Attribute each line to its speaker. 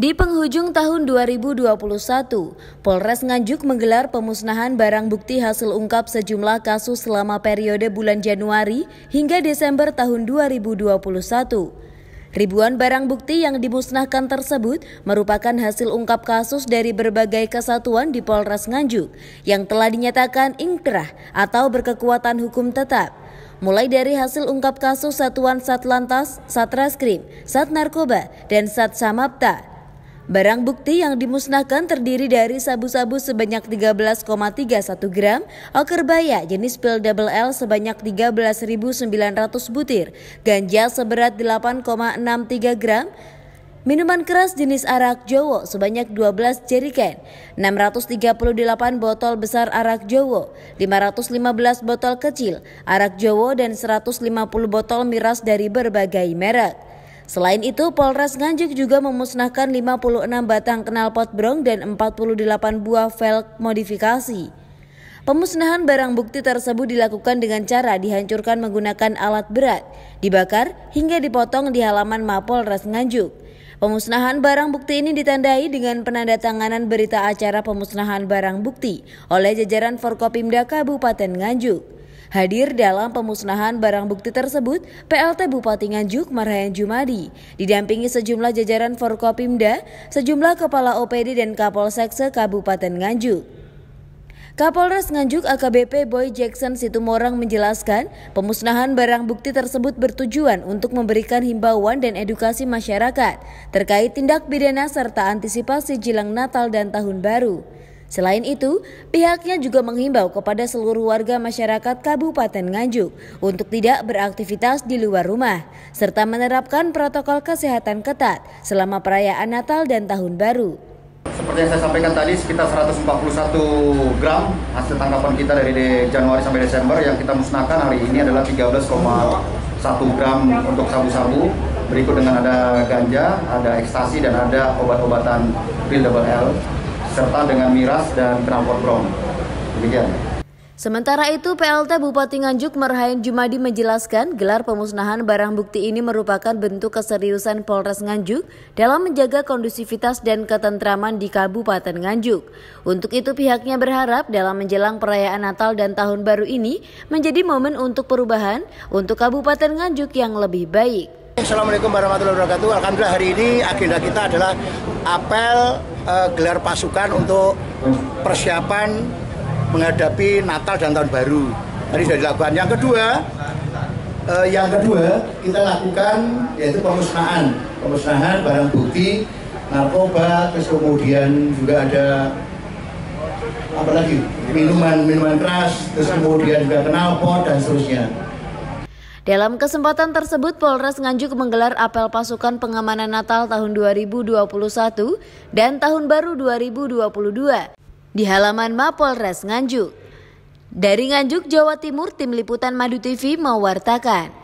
Speaker 1: Di penghujung tahun 2021, Polres Nganjuk menggelar pemusnahan barang bukti hasil ungkap sejumlah kasus selama periode bulan Januari hingga Desember tahun 2021. Ribuan barang bukti yang dimusnahkan tersebut merupakan hasil ungkap kasus dari berbagai kesatuan di Polres Nganjuk yang telah dinyatakan inkrah atau berkekuatan hukum tetap mulai dari hasil ungkap kasus Satuan Satlantas, Satreskrim, Sat Narkoba, dan Sat Samapta Barang bukti yang dimusnahkan terdiri dari sabu-sabu sebanyak 13,31 gram, okerbaya jenis pil double L sebanyak 13.900 butir, ganja seberat 8,63 gram, Minuman keras jenis arak Jowo sebanyak 12 jeriken, 638 botol besar arak Jowo, 515 botol kecil arak Jowo dan 150 botol miras dari berbagai merek. Selain itu, Polres Nganjuk juga memusnahkan 56 batang knalpot brong dan 48 buah velg modifikasi. Pemusnahan barang bukti tersebut dilakukan dengan cara dihancurkan menggunakan alat berat, dibakar hingga dipotong di halaman Mapolres Nganjuk. Pemusnahan barang bukti ini ditandai dengan penandatanganan berita acara pemusnahan barang bukti oleh jajaran Forkopimda Kabupaten Nganjuk. Hadir dalam pemusnahan barang bukti tersebut, PLT Bupati Nganjuk Marhaen Jumadi, didampingi sejumlah jajaran Forkopimda, sejumlah Kepala OPD dan Kapolsek se-Kabupaten Nganjuk. Kapolres Nganjuk AKBP Boy Jackson Situmorang menjelaskan, pemusnahan barang bukti tersebut bertujuan untuk memberikan himbauan dan edukasi masyarakat terkait tindak pidana serta antisipasi jelang Natal dan Tahun Baru. Selain itu, pihaknya juga menghimbau kepada seluruh warga masyarakat Kabupaten Nganjuk untuk tidak beraktivitas di luar rumah, serta menerapkan protokol kesehatan ketat selama perayaan Natal dan Tahun Baru.
Speaker 2: Seperti yang saya sampaikan tadi, sekitar 141 gram hasil tangkapan kita dari Januari sampai Desember yang kita musnahkan hari ini adalah 13,1 gram untuk sabu-sabu, berikut dengan ada ganja, ada ekstasi, dan ada obat-obatan pil double L serta dengan miras dan kenalpot brom. Demikian.
Speaker 1: Sementara itu, PLT Bupati Nganjuk Merhain Jumadi menjelaskan gelar pemusnahan barang bukti ini merupakan bentuk keseriusan Polres Nganjuk dalam menjaga kondusivitas dan ketentraman di Kabupaten Nganjuk. Untuk itu pihaknya berharap dalam menjelang perayaan Natal dan Tahun Baru ini menjadi momen untuk perubahan untuk Kabupaten Nganjuk yang lebih baik.
Speaker 3: Assalamualaikum warahmatullahi wabarakatuh. Alhamdulillah hari ini agenda kita adalah apel uh, gelar pasukan untuk persiapan menghadapi Natal dan Tahun Baru. Tadi sudah dilakukan. Yang kedua, uh, yang kedua kita lakukan yaitu pemusnahan, pemusnahan barang bukti narkoba, terus kemudian juga ada apa lagi minuman minuman keras, terus kemudian juga kenalpot dan seterusnya.
Speaker 1: Dalam kesempatan tersebut, Polres Nganjuk menggelar apel pasukan pengamanan Natal tahun 2021 dan Tahun Baru 2022 di halaman Mapolres Nganjuk. Dari Nganjuk, Jawa Timur, Tim Liputan Madu TV mewartakan.